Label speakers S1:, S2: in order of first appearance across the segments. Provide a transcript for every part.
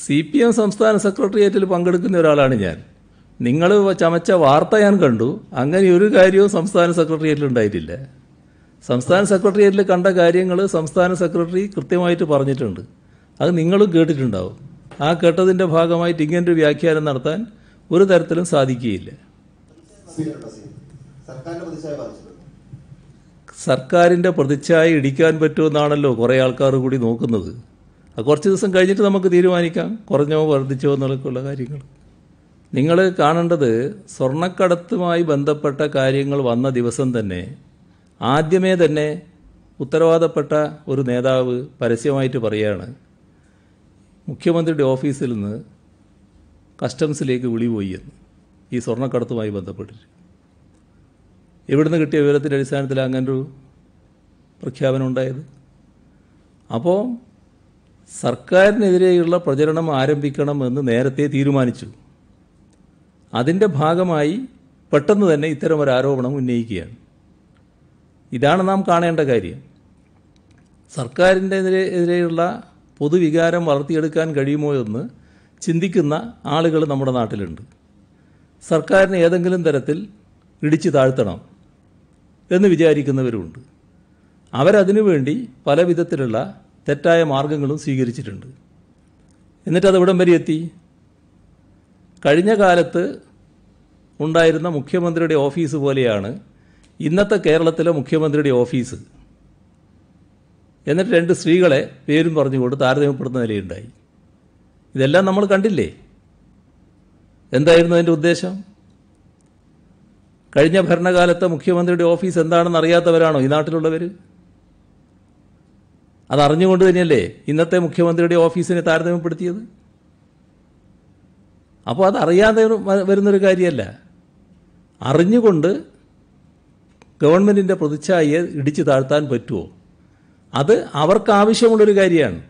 S1: C P M സംസ്ഥാന സെക്രട്ടേറിയറ്റിൽ പങ്കെടുക്കുന്ന ഒരാളാണ് ഞാൻ നിങ്ങൾ ചമച്ച വാർത്ത ഞാൻ കണ്ടു അങ്ങനെ ഒരു കാര്യവും സംസ്ഥാന സെക്രട്ടേറിയറ്റിൽ ഉണ്ടായിട്ടില്ല സംസ്ഥാന സെക്രട്ടേറിയറ്റിൽ കണ്ട കാര്യങ്ങൾ സംസ്ഥാന സെക്രട്ടറി കൃത്യമായിട്ട് പറഞ്ഞിട്ടുണ്ട് അത് നിങ്ങളും കേട്ടിട്ടുണ്ടാവും ആ കേട്ടതിൻ്റെ ഭാഗമായിട്ട് ഒരു വ്യാഖ്യാനം നടത്താൻ ഒരു തരത്തിലും സാധിക്കുകയില്ല സർക്കാരിൻ്റെ പ്രതിച്ഛായ ഇടിക്കാൻ പറ്റുമെന്നാണല്ലോ കുറേ ആൾക്കാർ കൂടി നോക്കുന്നത് അത് കുറച്ച് ദിവസം കഴിഞ്ഞിട്ട് നമുക്ക് തീരുമാനിക്കാം കുറഞ്ഞോ വർദ്ധിച്ചോ എന്നുള്ള കാര്യങ്ങൾ നിങ്ങൾ കാണേണ്ടത് സ്വർണ്ണക്കടത്തുമായി ബന്ധപ്പെട്ട കാര്യങ്ങൾ വന്ന ദിവസം തന്നെ ആദ്യമേ തന്നെ ഉത്തരവാദപ്പെട്ട ഒരു നേതാവ് പരസ്യമായിട്ട് പറയുകയാണ് മുഖ്യമന്ത്രിയുടെ ഓഫീസിൽ നിന്ന് കസ്റ്റംസിലേക്ക് വിളിപോയി എന്ന് ഈ സ്വർണ്ണക്കടത്തുമായി ബന്ധപ്പെട്ടിട്ട് എവിടുന്ന് കിട്ടിയ വിവരത്തിൻ്റെ അടിസ്ഥാനത്തിൽ അങ്ങനൊരു പ്രഖ്യാപനം ഉണ്ടായത് അപ്പോൾ സർക്കാരിനെതിരെയുള്ള പ്രചരണം ആരംഭിക്കണമെന്ന് നേരത്തെ തീരുമാനിച്ചു അതിൻ്റെ ഭാഗമായി പെട്ടെന്ന് തന്നെ ഇത്തരം ഒരു ആരോപണം ഉന്നയിക്കുകയാണ് ഇതാണ് നാം കാണേണ്ട കാര്യം സർക്കാരിൻ്റെ എതിരെയുള്ള പൊതുവികാരം വളർത്തിയെടുക്കാൻ കഴിയുമോ എന്ന് ചിന്തിക്കുന്ന ആളുകൾ നമ്മുടെ നാട്ടിലുണ്ട് സർക്കാരിനെ ഏതെങ്കിലും തരത്തിൽ ഇടിച്ചു താഴ്ത്തണം എന്ന് വിചാരിക്കുന്നവരുമുണ്ട് അവരതിനു വേണ്ടി പല വിധത്തിലുള്ള തെറ്റായ മാർഗങ്ങളും സ്വീകരിച്ചിട്ടുണ്ട് എന്നിട്ട് അത് ഇവിടം വരെ എത്തി കഴിഞ്ഞ കാലത്ത് ഉണ്ടായിരുന്ന മുഖ്യമന്ത്രിയുടെ ഓഫീസ് പോലെയാണ് ഇന്നത്തെ കേരളത്തിലെ മുഖ്യമന്ത്രിയുടെ ഓഫീസ് എന്നിട്ട് രണ്ട് സ്ത്രീകളെ പേരും പറഞ്ഞുകൊണ്ട് താരതമ്യപ്പെടുന്ന നിലയുണ്ടായി ഇതെല്ലാം നമ്മൾ കണ്ടില്ലേ എന്തായിരുന്നു അതിൻ്റെ ഉദ്ദേശം കഴിഞ്ഞ ഭരണകാലത്തെ മുഖ്യമന്ത്രിയുടെ ഓഫീസ് എന്താണെന്ന് അറിയാത്തവരാണോ ഈ നാട്ടിലുള്ളവർ അതറിഞ്ഞുകൊണ്ട് തന്നെയല്ലേ ഇന്നത്തെ മുഖ്യമന്ത്രിയുടെ ഓഫീസിനെ താരതമ്യപ്പെടുത്തിയത് അപ്പോൾ അതറിയാതെ വരുന്നൊരു കാര്യമല്ല അറിഞ്ഞുകൊണ്ട് ഗവൺമെൻറ്റിൻ്റെ പ്രതിച്ഛായയെ ഇടിച്ചു താഴ്ത്താൻ പറ്റുമോ അത് അവർക്ക് ആവശ്യമുള്ളൊരു കാര്യമാണ്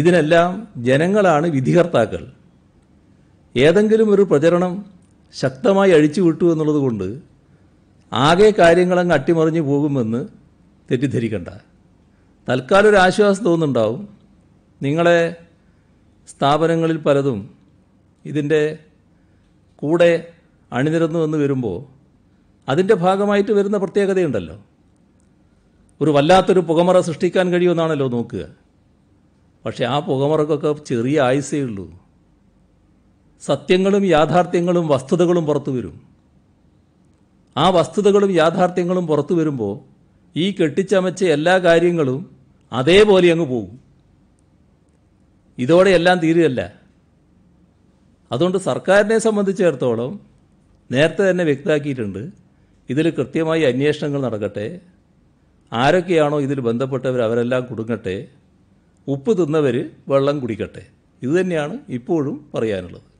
S1: ഇതിനെല്ലാം ജനങ്ങളാണ് വിധികർത്താക്കൾ ഏതെങ്കിലും ഒരു പ്രചരണം ശക്തമായി അഴിച്ചു വിട്ടു എന്നുള്ളത് കൊണ്ട് ആകെ കാര്യങ്ങളങ്ങ് അട്ടിമറിഞ്ഞു പോകുമെന്ന് തെറ്റിദ്ധരിക്കണ്ട തൽക്കാലം ഒരു ആശ്വാസം തോന്നുന്നുണ്ടാവും നിങ്ങളെ സ്ഥാപനങ്ങളിൽ പലതും ഇതിൻ്റെ കൂടെ അണിനിരന്നു എന്ന് വരുമ്പോൾ അതിൻ്റെ ഭാഗമായിട്ട് വരുന്ന പ്രത്യേകതയുണ്ടല്ലോ ഒരു വല്ലാത്തൊരു പുകമറ സൃഷ്ടിക്കാൻ കഴിയുമെന്നാണല്ലോ നോക്കുക പക്ഷേ ആ പുകമറക്കൊക്കെ ചെറിയ ആയുസേ ഉള്ളൂ സത്യങ്ങളും യാഥാർത്ഥ്യങ്ങളും വസ്തുതകളും പുറത്തു വരും ആ വസ്തുതകളും യാഥാർത്ഥ്യങ്ങളും പുറത്തു വരുമ്പോൾ ഈ കെട്ടിച്ചമച്ച എല്ലാ കാര്യങ്ങളും അതേപോലെ അങ്ങ് പോകും ഇതോടെ എല്ലാം തീരുകയല്ല അതുകൊണ്ട് സർക്കാരിനെ സംബന്ധിച്ചിടത്തോളം നേരത്തെ തന്നെ വ്യക്തമാക്കിയിട്ടുണ്ട് ഇതിൽ കൃത്യമായി അന്വേഷണങ്ങൾ നടക്കട്ടെ ആരൊക്കെയാണോ ഇതിൽ ബന്ധപ്പെട്ടവർ അവരെല്ലാം കുടുങ്ങട്ടെ ഉപ്പ് തിന്നവർ വെള്ളം കുടിക്കട്ടെ ഇതുതന്നെയാണ് ഇപ്പോഴും പറയാനുള്ളത്